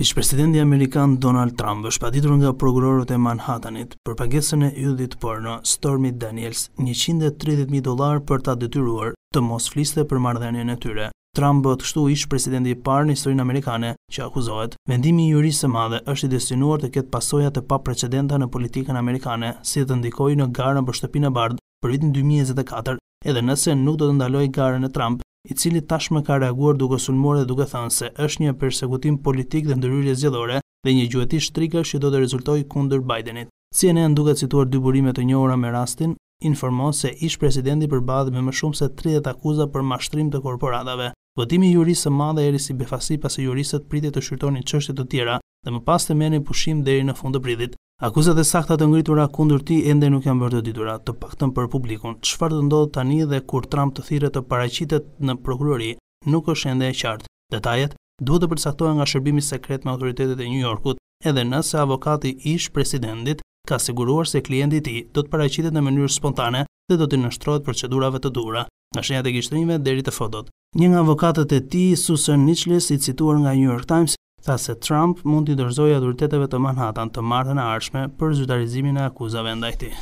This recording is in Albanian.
Ish presidenti Amerikan Donald Trump është paditur nga prokurorët e Manhattanit për pagesën e judit porno Stormy Daniels 130.000 dolar për ta detyruar të mos fliste për mardhenje në tyre. Trump bëtë kështu ish presidenti parë në historinë Amerikane që akuzohet. Vendimi jurisë madhe është i destinuar të ketë pasojat e pa precedenta në politikën Amerikane si të ndikoj në garën për shtëpinë e bardë për vitin 2024 edhe nëse nuk do të ndaloj garën e Trump i cili tashmë ka reaguar duke sulmuar dhe duke thënë se është një përsekutim politik dhe ndërhyrje zgjedhore dhe një gjuhëti shtrikash që do të rezultojë kundër Bidenit. CNN duke cituar dy burime të njohura me rastin, informon se ish presidenti përballë me më shumë se 30 akuza për mashtrim të korporatave. Votimi i juristë së madhe eri si befasi pasi juristët pritet të shqyrtonin çështje të tjera dhe më pas të merrnin pushim deri në fund të pritit. Akuzat e sakta të ngritura kundër tij ende nuk janë bërë të ditura, të paktën për publikun. Çfarë do ndodhë tani dhe kur Trump të thirret të paraqitet në prokurori, nuk është ende e qartë. Detajet duhet të përcaktohen nga shërbimi sekret me autoritetet e New Yorkut, edhe nëse avokati i ish presidentit ka siguruar se klienti i ti tij do të paraqitet në mënyrë spontane dhe do të nënshtrohet procedurave të duhura, nga shenjat e gjishtrimit deri te fotot. Një nga avokatët e tij, Susan Nichols, i cituar nga New York Times, tha se Trump mund t'i dorëzojë autoriteteve të Manhattan të martën e ardhshme për zyrtarizimin e akuzave ndaj tij.